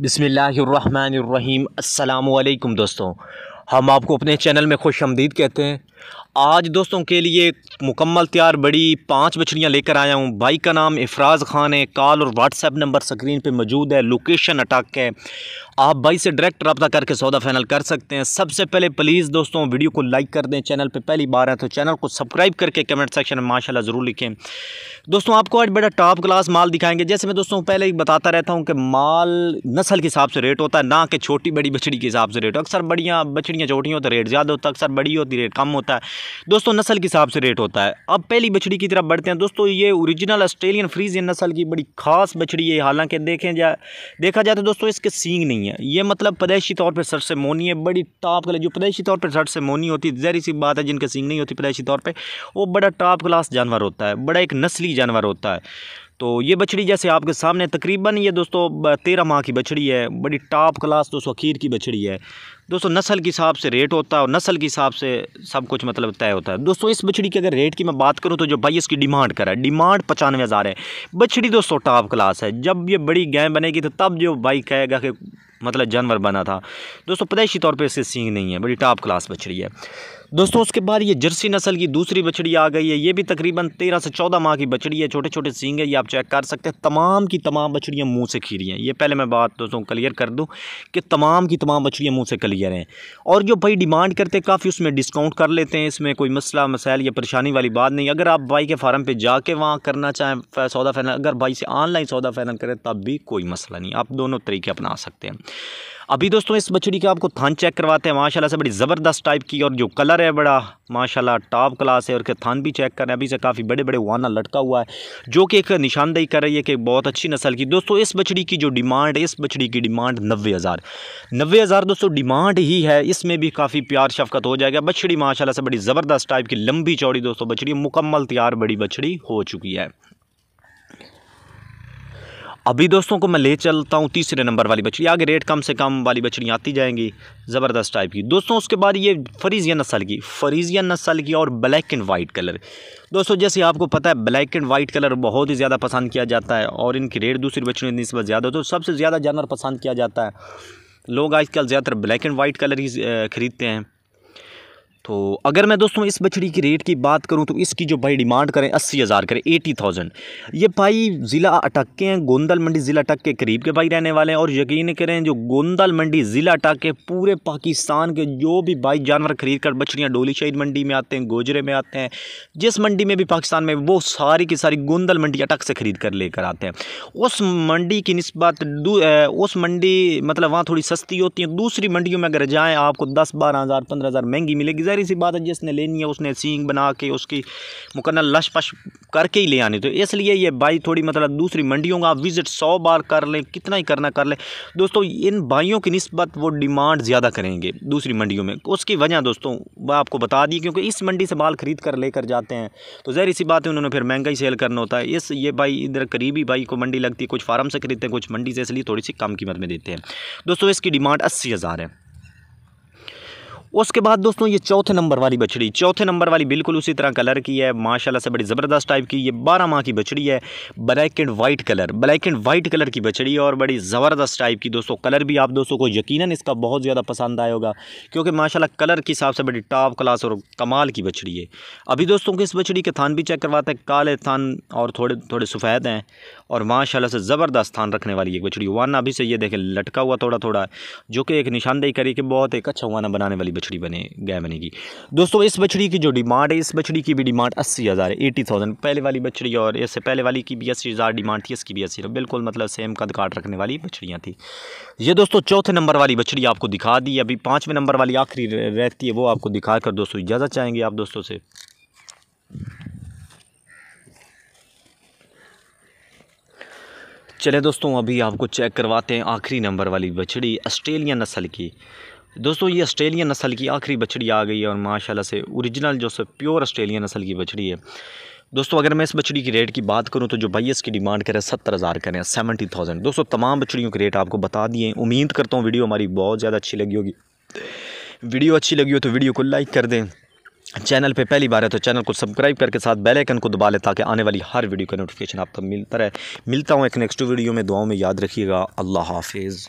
बिसमीम् अल्लाम दोस्तों हम आपको अपने चैनल में खुश आमदीद कहते हैं आज दोस्तों के लिए मुकम्मल तैयार बड़ी पांच बछड़ियाँ लेकर आया हूँ भाई का नाम इफराज खान है कॉल और व्हाट्सएप नंबर स्क्रीन पे मौजूद है लोकेशन अटक है आप भाई से डायरेक्ट रब्ता करके सौदा फाइनल कर सकते हैं सबसे पहले प्लीज़ दोस्तों वीडियो को लाइक कर दें चैनल पर पहली बार है तो चैनल को सब्सक्राइब करके कमेंट सेक्शन में माशाला ज़रूर लिखें दोस्तों आपको आज बड़ा टॉप क्लास माल दिखाएंगे जैसे मैं दोस्तों पहले ही बताता रहता हूँ कि माल नस्ल के हिसाब से रेट होता है ना कि छोटी बड़ी बछड़ी के हिसाब से रेट अक्सर बड़ियाँ बछड़ियाँ छोटी होती तो रेट ज़्यादा होता है अक्सर बड़ी होती तो रेट कम होता है दोस्तों नस्ल के हिसाब से रेट होता है अब पहली बछड़ी की तरफ बढ़ते हैं दोस्तों ये औरिजिनल आस्ट्रेलियन फ्रीजियन नस्ल की बड़ी खास बछड़ी है हालांकि देखें जाए देखा जाए तो दोस्तों इसके सींग नहीं नहीं है ये मतलब पदेशी तौर पर सर से मोनी है बड़ी टॉप क्लास जो पदेशी तौर पर सर से मोनी होती है जहरी सी बात है जिनके सिंग नहीं होती पदेशी तौर पर वो बड़ा टॉप क्लास जानवर होता है बड़ा एक नस्ली जानवर होता है तो ये बछड़ी जैसे आपके सामने तकरीबन ये दोस्तों तेरह माह की बछड़ी है बड़ी टॉप क्लास दोस्तों खीर की बछड़ी है दोस्तों नस्ल के हिसाब से रेट होता है और नस्ल के हिसाब से सब कुछ मतलब तय होता है दोस्तों इस बछड़ी की अगर रेट की मैं बात करूँ तो जो भाई इसकी डिमांड करा है डिमांड पचानवे हज़ार है बछड़ी दोस्तों टॉप क्लास है जब ये बड़ी गाय बनेगी तो तब जो भाई कहेगा कि मतलब जानवर बना था दोस्तों पदेशी तौर पर इससे सींग नहीं है बड़ी टॉप क्लास बछड़ी है दोस्तों उसके बाद ये जर्सी नस्ल की दूसरी बछड़ी आ गई है ये भी तकरीबन तेरह से चौदह माह की बछड़ी है छोटे छोटे सींग है ये आप चेक कर सकते हैं तमाम की तमाम बछड़ियाँ मुँह से खीरी हैं ये पहले मैं बात दोस्तों क्लियर कर दूँ कि तमाम की तमाम बछड़ियाँ मुँह से क्लियर हैं और जो भाई डिमांड करते हैं काफ़ी उसमें डिस्काउंट कर लेते हैं इसमें कोई मसला मसाइल या परेशानी वाली बात नहीं अगर आप भाई के फार्म पर जाके वहाँ करना चाहें सौदा फैनल अगर भाई से ऑनलाइन सौदा फैनल करें तब भी कोई मसला नहीं आप दोनों तरीके अपना सकते हैं अभी दोस्तों इस बछड़ी का आपको थान चेक करवाते हैं माशाल्लाह से बड़ी ज़बरदस्त टाइप की और जो कलर है बड़ा माशाल्लाह टॉप क्लास है और के थान भी चेक कर रहे हैं अभी से काफ़ी बड़े बड़े वाना लटका हुआ है जो कि एक निशानदेही कर रही है कि बहुत अच्छी नस्ल की दोस्तों इस बछड़ी की जो डिमांड है इस बछड़ी की डिमांड नब्बे हज़ार नब्बे हज़ार दोस्तों डिमांड ही है इसमें भी काफ़ी प्यार शफकत हो जाएगा बछड़ी माशाला से बड़ी ज़बरदस्त टाइप की लंबी चौड़ी दोस्तों बछड़ी मुकम्मल तैयार बड़ी बछड़ी हो चुकी है अभी दोस्तों को मैं ले चलता हूँ तीसरे नंबर वाली बछड़ी आगे रेट कम से कम वाली बछड़ी आती जाएंगी ज़बरदस्त टाइप की दोस्तों उसके बाद ये फरीजिया नस्ल की फरीजिया नस्ल की और ब्लैक एंड वाइट कलर दोस्तों जैसे आपको पता है ब्लैक एंड वाइट कलर बहुत ही ज़्यादा पसंद किया जाता है और इनकी रेट दूसरी बछड़ियों की नस्बत ज़्यादा तो सबसे ज़्यादा जानवर पसंद किया जाता है लोग आजकल ज़्यादातर ब्लैक एंड वाइट कलर ही ख़रीदते हैं तो अगर मैं दोस्तों इस बछड़ी की रेट की बात करूं तो इसकी जो भाई डिमांड करें अस्सी हज़ार करें एटी थाउजेंड ये भाई ज़िला अटक के हैं गोंदल मंडी ज़िला अटक के करीब के भाई रहने वाले हैं और यकीन करें जो गोंदल मंडी ज़िला अटक के पूरे पाकिस्तान के जो भी भाई जानवर खरीद कर बछड़ियाँ डोली शहीद मंडी में आते हैं गोजरे में आते हैं जिस मंडी में भी पाकिस्तान में वो सारी की सारी गोंदल मंडी अटक से ख़रीद कर लेकर आते हैं उस मंडी की नस्बत उस मंडी मतलब वहाँ थोड़ी सस्ती होती है दूसरी मंडियों में अगर जाएँ आपको दस बारह हज़ार पंद्रह हज़ार महंगी मिलेगी ज़ाहिर सी बात है जिसने लेनी है उसने सींग बना के उसकी मुकन्ना लश पश करके ही ले आनी तो इसलिए ये भाई थोड़ी मतलब दूसरी मंडियों का विज़िट सौ बार कर लें कितना ही करना कर लें दोस्तों इन भाइयों की नस्बत वो डिमांड ज़्यादा करेंगे दूसरी मंडियों में उसकी वजह दोस्तों वह आपको बता दी क्योंकि इस मंडी से माल ख़रीद कर लेकर जाते हैं तो ज़हर इसी बात है उन्होंने फिर महंगा ही सेल करना होता है इस ये भाई इधर करीबी भाई को मंडी लगती है कुछ फार्म से खरीदते हैं कुछ मंडी से इसलिए थोड़ी सी कम कीमत में देते हैं दोस्तों इसकी डिमांड अस्सी हज़ार है उसके बाद दोस्तों ये चौथे नंबर वाली बछड़ी चौथे नंबर वाली बिल्कुल उसी तरह कलर की है माशाल्लाह से बड़ी ज़बरदस्त टाइप की ये बारह माह की बछड़ी है black and white colour black and white colour की बछड़ी है और बड़ी ज़बरदस्त टाइप की दोस्तों कलर भी आप दोस्तों को यकीन इसका बहुत ज़्यादा पसंद आया होगा क्योंकि माशाला कलर के हिसाब से बड़ी टॉप क्लास और कमाल की बछड़ी है अभी दोस्तों इस बछड़ी के थान भी चेक करवाते हैं काले थान और थोड़े थोड़े सफ़ेद हैं और माशाला से ज़बरदस्त थान रखने वाली एक बछड़ी वाना अभी से ये देखें लटका हुआ थोड़ा थोड़ा जो कि एक निशानदेही करी कि बहुत एक अच्छा वाना बनाने वाली बछड़ी बने गाय बनेगी दोस्तों इस बछड़ी की जो डिमांड है इस बछड़ी की भी डिमांड अस्सी हज़ार है एटी थाउजेंड पहले वाली बछड़ी और इससे पहले वाली की भी अस्सी हज़ार डिमांड थी इसकी भी अस्सी बिल्कुल मतलब सेम कद काट रखने वाली बछड़ियाँ थी ये दोस्तों चौथे नंबर वाली बछड़ी आपको दिखा दी अभी पाँचवें नंबर वाली आखिरी रहती है वो आपको दिखा कर दोस्तों इजाज़त चाहेंगे आप दोस्तों से चले दोस्तों अभी आपको चेक करवाते हैं आखिरी नंबर वाली बछड़ी ऑस्ट्रेलिया नस्ल की दोस्तों ये ऑस्ट्रेलियन नस्ल की आखिरी बछड़ी आ गई है और माशाल्लाह से ओरिजिनल जो से प्योर ऑस्ट्रेलियन नस्ल की बछड़ी है दोस्तों अगर मैं इस बछड़ी की रेट की बात करूं तो जो भाई इसकी डिमांड करें सत्तर हज़ार करें सेवेंटी थाउजेंड दोस्तों तमाम बछड़ियों के रेट आपको बता दिए उम्मीद करता हूँ वीडियो हमारी बहुत ज़्यादा अच्छी लगी होगी वीडियो अच्छी लगी हो तो वीडियो को लाइक कर दें चैनल पे पहली बार है तो चैनल को सब्सक्राइब करके साथ बेल आइकन को दबा लें ताकि आने वाली हर वीडियो का नोटिफिकेशन आप तक मिलता रहे मिलता हूँ एक नेक्स्ट वीडियो में दुआओं में याद रखिएगा अल्लाह हाफिज़